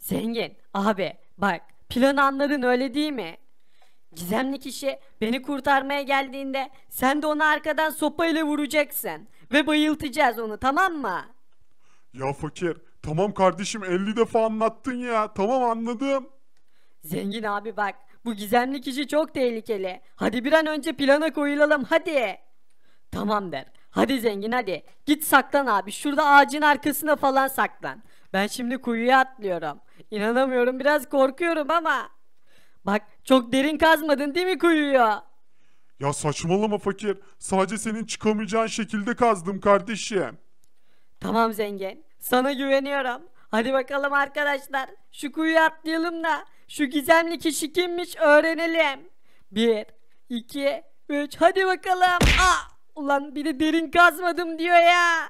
Zengin, abi bak planı anladın öyle değil mi? Gizemli kişi beni kurtarmaya geldiğinde sen de onu arkadan sopayla vuracaksın. Ve bayıltacağız onu tamam mı? Ya fakir tamam kardeşim 50 defa anlattın ya tamam anladım. Zengin abi bak bu gizemli kişi çok tehlikeli. Hadi bir an önce plana koyulalım hadi. Tamam der. Hadi zengin hadi. Git saklan abi şurada ağacın arkasına falan saklan. Ben şimdi kuyuya atlıyorum. İnanamıyorum biraz korkuyorum ama. Bak çok derin kazmadın değil mi kuyuyu? Ya saçmalama fakir. Sadece senin çıkamayacağın şekilde kazdım kardeşim. Tamam zengin. Sana güveniyorum. Hadi bakalım arkadaşlar. Şu kuyuya atlayalım da şu gizemli kişi kimmiş öğrenelim. Bir, iki, üç. Hadi bakalım. Aa, ah! ulan bir de derin kazmadım diyor ya.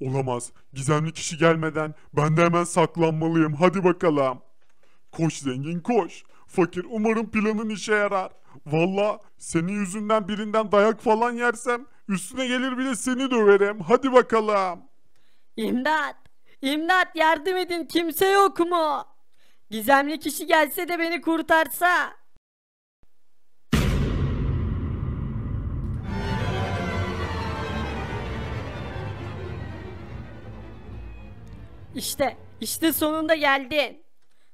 Olamaz. Gizemli kişi gelmeden ben de hemen saklanmalıyım. Hadi bakalım. Koş zengin koş. Fakir umarım planın işe yarar. Valla senin yüzünden birinden dayak falan yersem üstüne gelir bile seni döverim. Hadi bakalım. İmdat. İmdat yardım edin kimse yok mu? Gizemli kişi gelse de beni kurtarsa. İşte, işte sonunda geldin.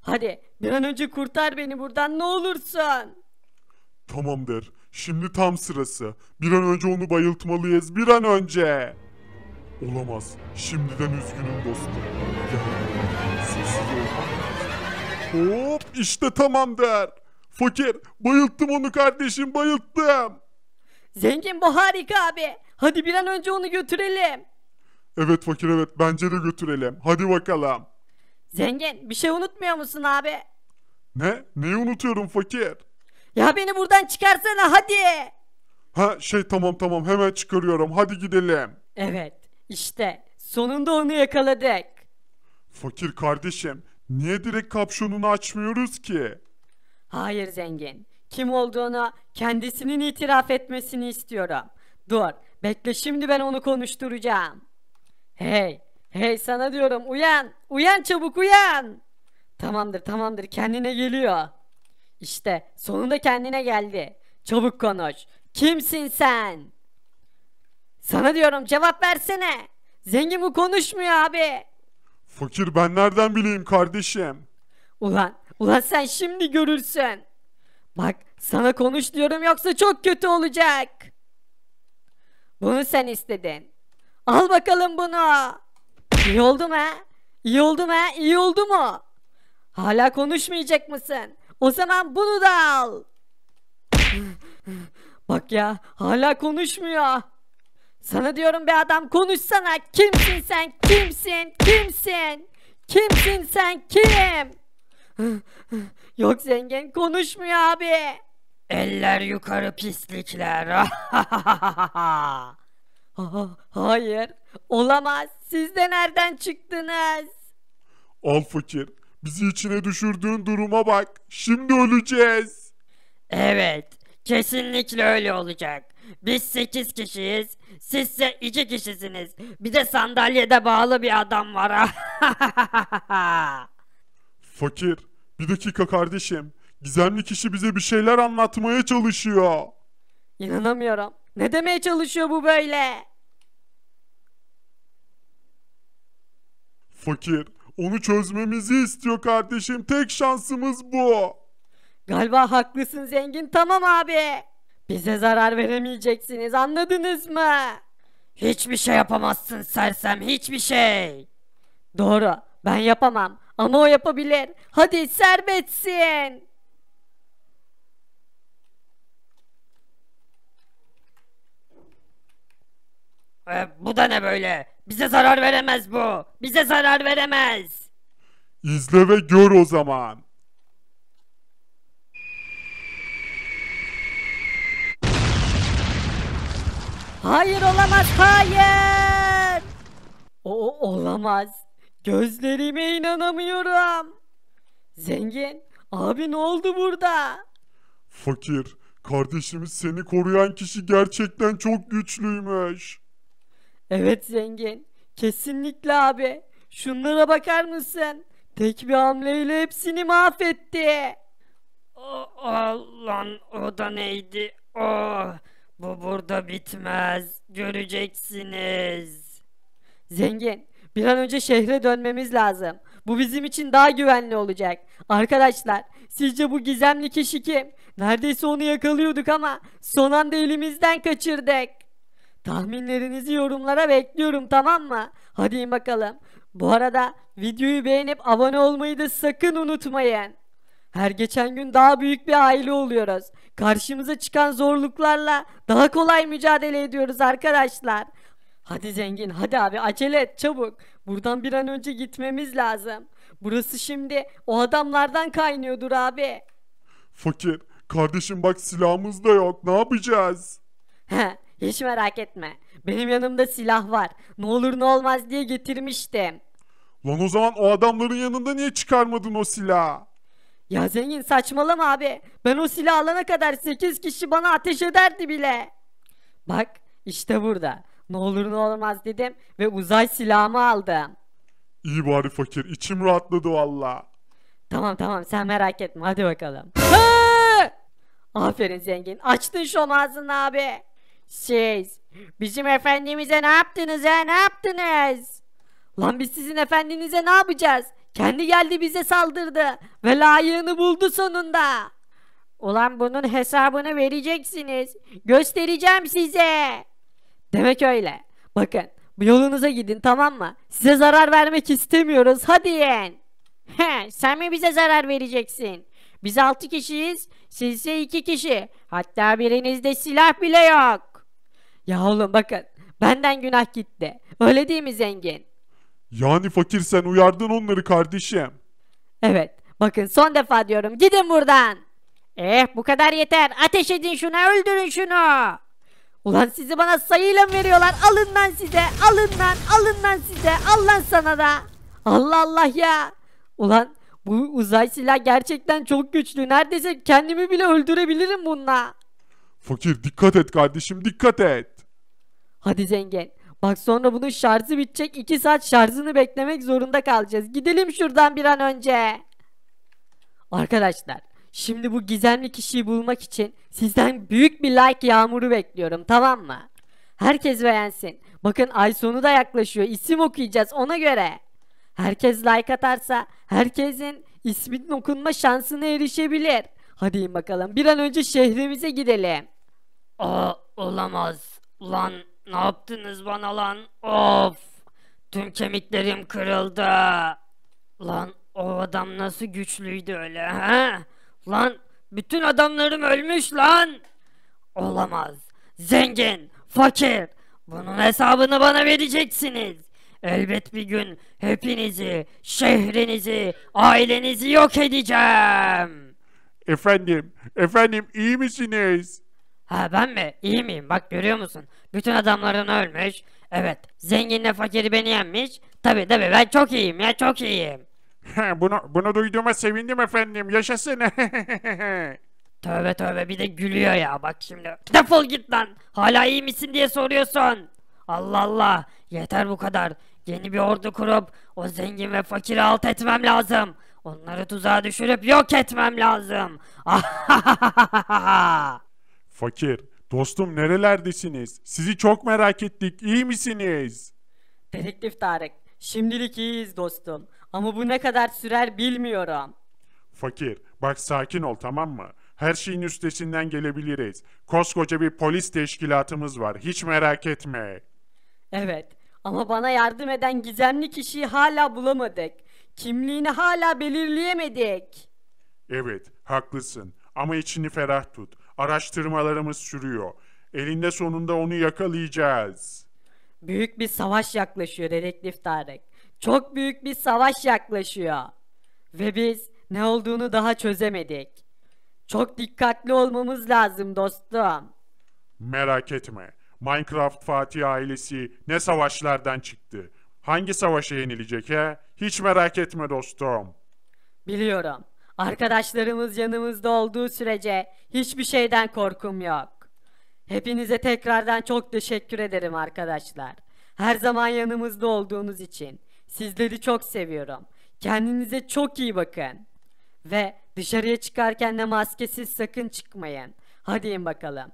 Hadi bir an önce kurtar beni buradan ne olursun. Tamamdır. Şimdi tam sırası. Bir an önce onu bayıltmalıyız. Bir an önce. Olamaz. Şimdiden üzgünüm dostum. Yani Hop işte tamamdır. Fakir bayılttım onu kardeşim bayılttım. Zengin bu harika abi. Hadi bir an önce onu götürelim. Evet fakir evet bence de götürelim. Hadi bakalım. Zengin bir şey unutmuyor musun abi? Ne? Neyi unutuyorum fakir? Ya beni buradan çıkarsana hadi. Ha şey tamam tamam hemen çıkarıyorum hadi gidelim. Evet işte sonunda onu yakaladık. Fakir kardeşim niye direkt kapşonunu açmıyoruz ki? Hayır zengin. Kim olduğunu kendisinin itiraf etmesini istiyorum. Dur bekle şimdi ben onu konuşturacağım. Hey, hey sana diyorum uyan, uyan çabuk uyan. Tamamdır, tamamdır kendine geliyor. İşte sonunda kendine geldi. Çabuk konuş. Kimsin sen? Sana diyorum cevap versene. Zengin bu konuşmuyor abi. Fakir ben nereden bileyim kardeşim? Ulan, ulan sen şimdi görürsün. Bak sana konuş diyorum yoksa çok kötü olacak. Bunu sen istedin. Al bakalım bunu. İyi oldu mu? İyi oldu mu? İyi oldu mu? Hala konuşmayacak mısın? O zaman bunu da al. Bak ya hala konuşmuyor. Sana diyorum bir adam konuşsana. Kimsin sen? Kimsin? Kimsin? Kimsin sen? Kim? Yok zengin konuşmuyor abi. Eller yukarı pislikler. hayır. Olamaz. Siz de nereden çıktınız? Al fakir. Bizi içine düşürdüğün duruma bak. Şimdi öleceğiz. Evet. Kesinlikle öyle olacak. Biz sekiz kişiyiz. Sizse iki kişisiniz. Bir de sandalyede bağlı bir adam var. ha. Fakir. Bir dakika kardeşim. Gizemli kişi bize bir şeyler anlatmaya çalışıyor. İnanamıyorum. Ne demeye çalışıyor bu böyle? Fakir, onu çözmemizi istiyor kardeşim. Tek şansımız bu. Galiba haklısın zengin. Tamam abi. Bize zarar veremeyeceksiniz. Anladınız mı? Hiçbir şey yapamazsın sersem. Hiçbir şey. Doğru. Ben yapamam. Ama o yapabilir. Hadi serbestsin. Bu da ne böyle? Bize zarar veremez bu. Bize zarar veremez. İzle ve gör o zaman. Hayır olamaz hayır. O olamaz. Gözlerime inanamıyorum. Zengin abi ne oldu burada? Fakir kardeşimiz seni koruyan kişi gerçekten çok güçlüymüş. Evet zengin. Kesinlikle abi. Şunlara bakar mısın? Tek bir hamleyle hepsini mahvetti. Oh, o da neydi? Oh, bu burada bitmez. Göreceksiniz. Zengin bir an önce şehre dönmemiz lazım. Bu bizim için daha güvenli olacak. Arkadaşlar sizce bu gizemli kişi kim? Neredeyse onu yakalıyorduk ama son anda elimizden kaçırdık. Tahminlerinizi yorumlara bekliyorum tamam mı? Hadi bakalım. Bu arada videoyu beğenip abone olmayı da sakın unutmayın. Her geçen gün daha büyük bir aile oluyoruz. Karşımıza çıkan zorluklarla daha kolay mücadele ediyoruz arkadaşlar. Hadi zengin hadi abi acele et çabuk. Buradan bir an önce gitmemiz lazım. Burası şimdi o adamlardan kaynıyordur abi. Fakir kardeşim bak silahımız da yok ne yapacağız? He hiç merak etme. Benim yanımda silah var. Ne olur ne olmaz diye getirmiştim. Lan o zaman o adamların yanında niye çıkarmadın o silahı? Ya zengin saçmalama abi. Ben o silah alana kadar 8 kişi bana ateş ederdi bile. Bak işte burada. Ne olur ne olmaz dedim ve uzay silahımı aldım. İyi bari fakir içim rahatladı valla. Tamam tamam sen merak etme hadi bakalım. Aferin zengin açtın şu ağzını abi. Siz bizim efendimize ne yaptınız ha ne yaptınız? Lan biz sizin efendinize ne yapacağız? Kendi geldi bize saldırdı ve layığını buldu sonunda. Ulan bunun hesabını vereceksiniz. Göstereceğim size. Demek öyle. Bakın bu yolunuza gidin tamam mı? Size zarar vermek istemiyoruz hadi yen. He, sen mi bize zarar vereceksin? Biz altı kişiyiz. Sizse iki kişi. Hatta birinizde silah bile yok. Ya oğlum bakın benden günah gitti. Öyle değil mi zengin? Yani fakir sen uyardın onları kardeşim. Evet bakın son defa diyorum gidin buradan. Eh bu kadar yeter ateş edin şunu öldürün şunu. Ulan sizi bana sayıyla mı veriyorlar? Alın lan size alın lan alın lan size al lan sana da. Allah Allah ya. Ulan bu uzay silah gerçekten çok güçlü. Neredeyse kendimi bile öldürebilirim bununla. Fakir dikkat et kardeşim dikkat et. Hadi zengin. Bak sonra bunun şarjı bitecek. iki saat şarjını beklemek zorunda kalacağız. Gidelim şuradan bir an önce. Arkadaşlar şimdi bu gizemli kişiyi bulmak için sizden büyük bir like yağmuru bekliyorum tamam mı? Herkes beğensin. Bakın ay sonu da yaklaşıyor. İsim okuyacağız ona göre. Herkes like atarsa herkesin ismin okunma şansına erişebilir. Hadi bakalım bir an önce şehrimize gidelim. Aa olamaz. lan. Ne yaptınız bana lan? Of! Tüm kemiklerim kırıldı. Lan o adam nasıl güçlüydü öyle he? Lan bütün adamlarım ölmüş lan. Olamaz. Zengin, fakir. Bunun hesabını bana vereceksiniz. Elbet bir gün hepinizi, şehrinizi, ailenizi yok edeceğim. Efendim, efendim iyi misiniz? Ha ben mi? İyi miyim? Bak görüyor musun? Bütün adamların ölmüş. Evet. Zenginle fakiri beni yenmiş. Tabi tabi ben çok iyiyim ya çok iyiyim. bunu, bunu duyduğuma sevindim efendim. Yaşasın. tövbe tövbe bir de gülüyor ya bak şimdi. Defol git lan. Hala iyi misin diye soruyorsun. Allah Allah. Yeter bu kadar. Yeni bir ordu kurup o zengin ve fakiri alt etmem lazım. Onları tuzağa düşürüp yok etmem lazım. Fakir, Dostum nerelerdesiniz? Sizi çok merak ettik. İyi misiniz? Dedektif Tarık. Şimdilik iyiyiz dostum. Ama bu ne kadar sürer bilmiyorum. Fakir, bak sakin ol tamam mı? Her şeyin üstesinden gelebiliriz. Koskoca bir polis teşkilatımız var. Hiç merak etme. Evet. Ama bana yardım eden gizemli kişiyi hala bulamadık. Kimliğini hala belirleyemedik. Evet, haklısın. Ama içini ferah tut. Araştırmalarımız sürüyor. Elinde sonunda onu yakalayacağız. Büyük bir savaş yaklaşıyor dedektif Tarık. Çok büyük bir savaş yaklaşıyor. Ve biz ne olduğunu daha çözemedik. Çok dikkatli olmamız lazım dostum. Merak etme. Minecraft Fatih ailesi ne savaşlardan çıktı? Hangi savaşa yenilecek he? Hiç merak etme dostum. Biliyorum. Arkadaşlarımız yanımızda olduğu sürece hiçbir şeyden korkum yok. Hepinize tekrardan çok teşekkür ederim arkadaşlar. Her zaman yanımızda olduğunuz için. Sizleri çok seviyorum. Kendinize çok iyi bakın. Ve dışarıya çıkarken de maskesiz sakın çıkmayın. Hadi in bakalım.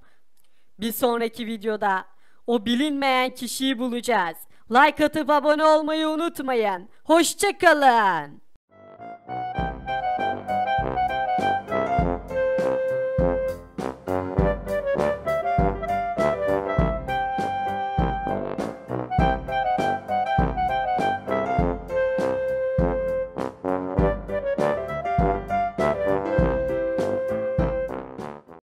Bir sonraki videoda o bilinmeyen kişiyi bulacağız. Like atıp abone olmayı unutmayın. Hoşçakalın.